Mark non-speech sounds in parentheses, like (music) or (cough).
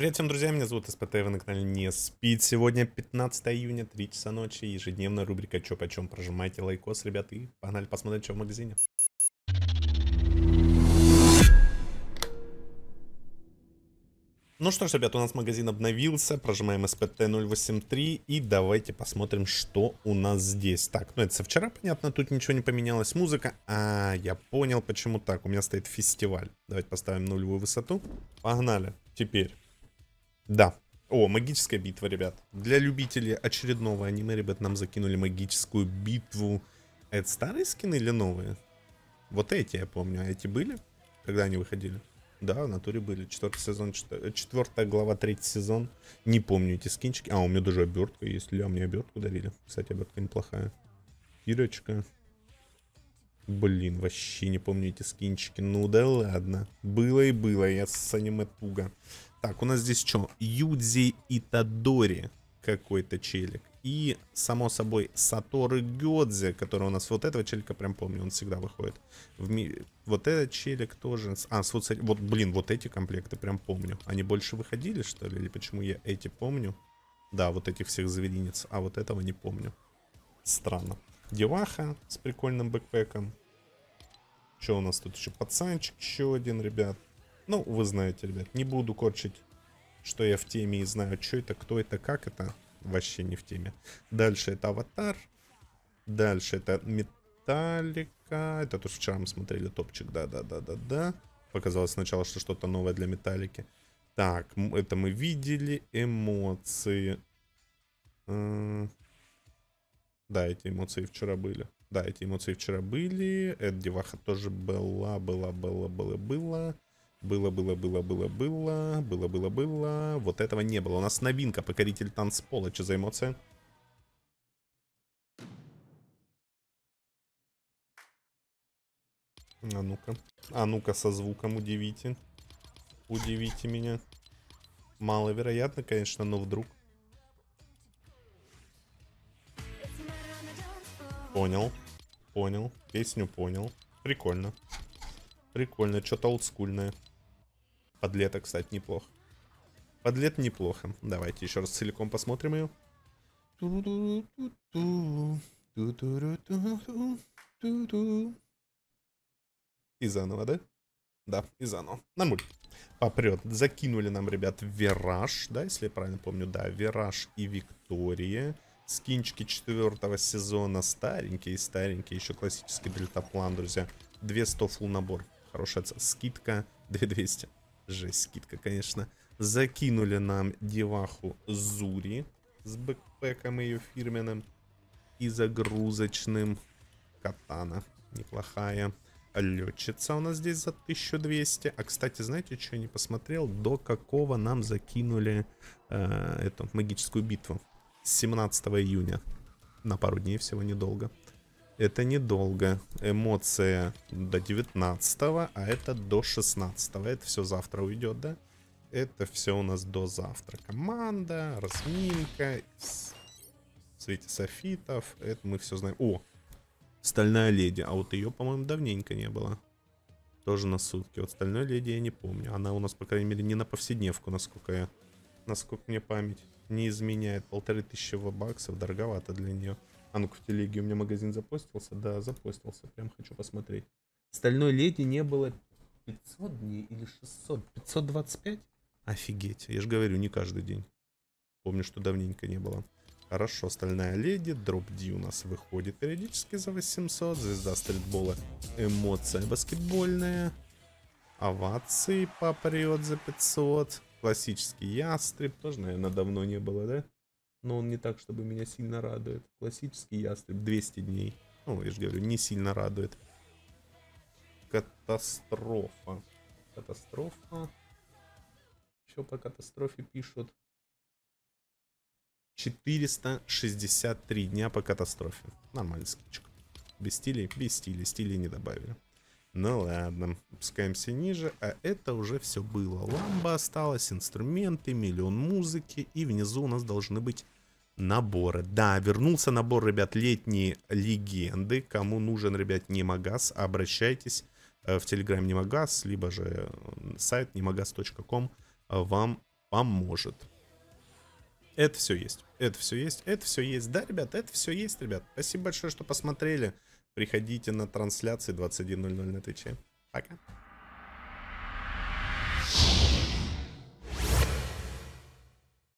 Привет всем, друзья, меня зовут СПТ, вы на канале Не Спит. Сегодня 15 июня, 3 часа ночи, ежедневная рубрика «Чё почем?». Прожимайте лайкос, ребята, и погнали посмотреть, что в магазине. Ну что ж, ребят, у нас магазин обновился, прожимаем SPT 083 и давайте посмотрим, что у нас здесь. Так, ну это со вчера, понятно, тут ничего не поменялось, музыка. А, я понял, почему так, у меня стоит фестиваль. Давайте поставим нулевую высоту. Погнали, теперь. Да. О, магическая битва, ребят. Для любителей очередного аниме, ребят, нам закинули магическую битву. А это старые скины или новые? Вот эти, я помню. А эти были, когда они выходили? Да, в натуре были. Четвертый сезон, э, четвертая глава, третий сезон. Не помню эти скинчики. А, у меня даже обертка есть. Ля, мне обертку дарили. Кстати, обертка неплохая. Кирочка. Блин, вообще не помню эти скинчики. Ну да ладно. Было и было, я с аниме туго. Так, у нас здесь что? Юдзи Итадори какой-то челик. И, само собой, Саторы Гёдзе, который у нас вот этого челика прям помню, он всегда выходит. В ми... Вот этот челик тоже... А, вот, вот, блин, вот эти комплекты прям помню. Они больше выходили, что ли? Или почему я эти помню? Да, вот этих всех зверинец, а вот этого не помню. Странно. Деваха с прикольным бэкпэком. Что у нас тут еще? Пацанчик еще один, ребят. Ну, вы знаете, ребят, не буду корчить, что я в теме и знаю, что это, кто это, как это. Вообще не в теме. Дальше это аватар. Дальше это металлика. Это тут вчера мы смотрели топчик, да-да-да-да-да. Показалось сначала, что что-то новое для металлики. Так, это мы видели. Эмоции. А, да, эти эмоции вчера были. Да, эти эмоции вчера были. Эта деваха тоже была, была, была, была, была. Было, было, было, было, было. Было, было, было. Вот этого не было. У нас новинка, покоритель танцпола. Что за эмоция? А ну-ка. А ну-ка со звуком удивите. Удивите меня. Маловероятно, конечно, но вдруг. Понял. Понял. Песню понял. Прикольно. Прикольно. Что-то олдскульное. Подлета, кстати, неплохо. Подлет неплохо. Давайте еще раз целиком посмотрим ее. И заново, да? Да, и заново. Нормуль. Попрет. Закинули нам, ребят, Вираж, да, если я правильно помню. Да, Вираж и Виктория скинчики четвертого сезона. Старенькие, старенькие, еще классический дельтаплан, друзья. 200 фул набор. Хорошая скидка. 2200. (laughs) Жесть, скидка, конечно. Закинули нам деваху Зури с бэкпэком ее фирменным и загрузочным. Катана неплохая. Летчица у нас здесь за 1200. А, кстати, знаете, что я не посмотрел? До какого нам закинули э, эту магическую битву? 17 июня. На пару дней всего недолго. Это недолго. Эмоция до 19, а это до 16. Это все завтра уйдет, да? Это все у нас до завтра. Команда, разминка, в свете софитов. Это мы все знаем. О, Стальная леди. А вот ее, по-моему, давненько не было. Тоже на сутки. Вот Стальной леди я не помню. Она у нас, по крайней мере, не на повседневку, насколько я насколько мне память не изменяет. Полторы тысячи баксов, дороговато для нее. А ну-ка в телеге у меня магазин запостился? Да, запостился, прям хочу посмотреть. Стальной леди не было 500 дней или 600? 525? Офигеть, я же говорю, не каждый день. Помню, что давненько не было. Хорошо, Стальная Леди, Дроп Ди у нас выходит периодически за 800, Звезда стритбола, Эмоция баскетбольная, Овации попрет за 500, Классический ястреб. Тоже, наверное, давно не было, да? Но он не так, чтобы меня сильно радует. Классический ястреб. 200 дней. Ну, я же говорю, не сильно радует. Катастрофа. Катастрофа. Еще по катастрофе пишут. 463 дня по катастрофе. Нормальный скидчик. Без стилей? Без стилей. Стилей не добавили. Ну ладно, опускаемся ниже, а это уже все было. Ламба осталась, инструменты, миллион музыки, и внизу у нас должны быть наборы. Да, вернулся набор, ребят, летние легенды. Кому нужен, ребят, Немагаз, обращайтесь э, в Telegram Немагаз, либо же э, сайт немагаз.ком э, вам поможет. Это все есть, это все есть, это все есть. Да, ребят, это все есть, ребят. Спасибо большое, что посмотрели. Приходите на трансляции 21.00 на Твиче. Пока.